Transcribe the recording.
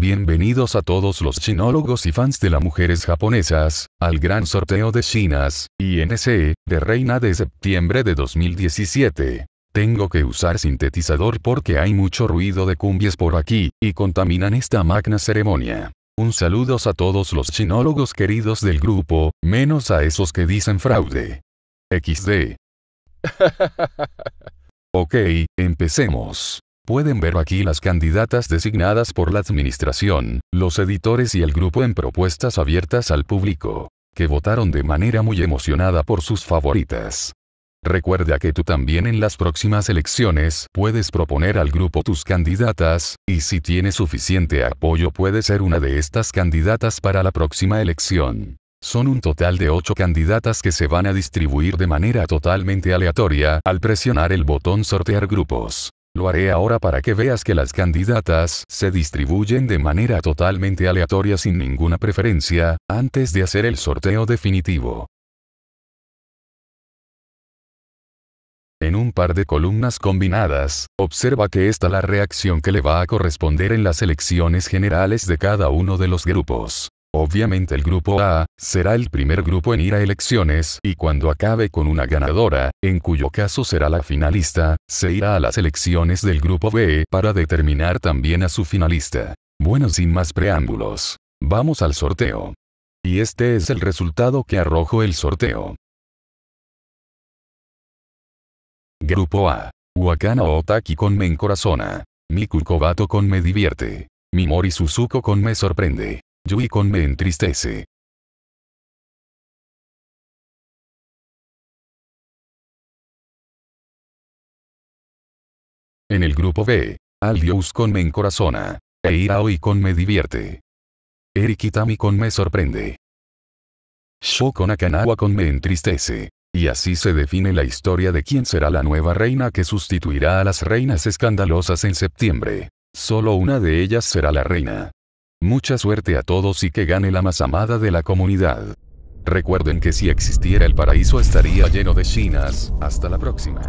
Bienvenidos a todos los chinólogos y fans de las mujeres japonesas, al gran sorteo de Chinas, INC, de Reina de septiembre de 2017. Tengo que usar sintetizador porque hay mucho ruido de cumbias por aquí, y contaminan esta magna ceremonia. Un saludos a todos los chinólogos queridos del grupo, menos a esos que dicen fraude. XD. ok, empecemos. Pueden ver aquí las candidatas designadas por la administración, los editores y el grupo en propuestas abiertas al público, que votaron de manera muy emocionada por sus favoritas. Recuerda que tú también en las próximas elecciones puedes proponer al grupo tus candidatas, y si tienes suficiente apoyo puedes ser una de estas candidatas para la próxima elección. Son un total de 8 candidatas que se van a distribuir de manera totalmente aleatoria al presionar el botón sortear grupos. Lo haré ahora para que veas que las candidatas se distribuyen de manera totalmente aleatoria sin ninguna preferencia, antes de hacer el sorteo definitivo. En un par de columnas combinadas, observa que está la reacción que le va a corresponder en las elecciones generales de cada uno de los grupos. Obviamente el grupo A, será el primer grupo en ir a elecciones y cuando acabe con una ganadora, en cuyo caso será la finalista, se irá a las elecciones del grupo B para determinar también a su finalista. Bueno, sin más preámbulos. Vamos al sorteo. Y este es el resultado que arrojó el sorteo. Grupo A. Wakana Otaki con me encorazona. Miku con me divierte. Mimori Suzuko con me sorprende. Yuikon me entristece. En el grupo B, con me encorazona. E con me divierte. erikitami con me sorprende. con akanawa con me entristece. Y así se define la historia de quién será la nueva reina que sustituirá a las reinas escandalosas en septiembre. Solo una de ellas será la reina. Mucha suerte a todos y que gane la más amada de la comunidad. Recuerden que si existiera el paraíso estaría lleno de chinas. Hasta la próxima.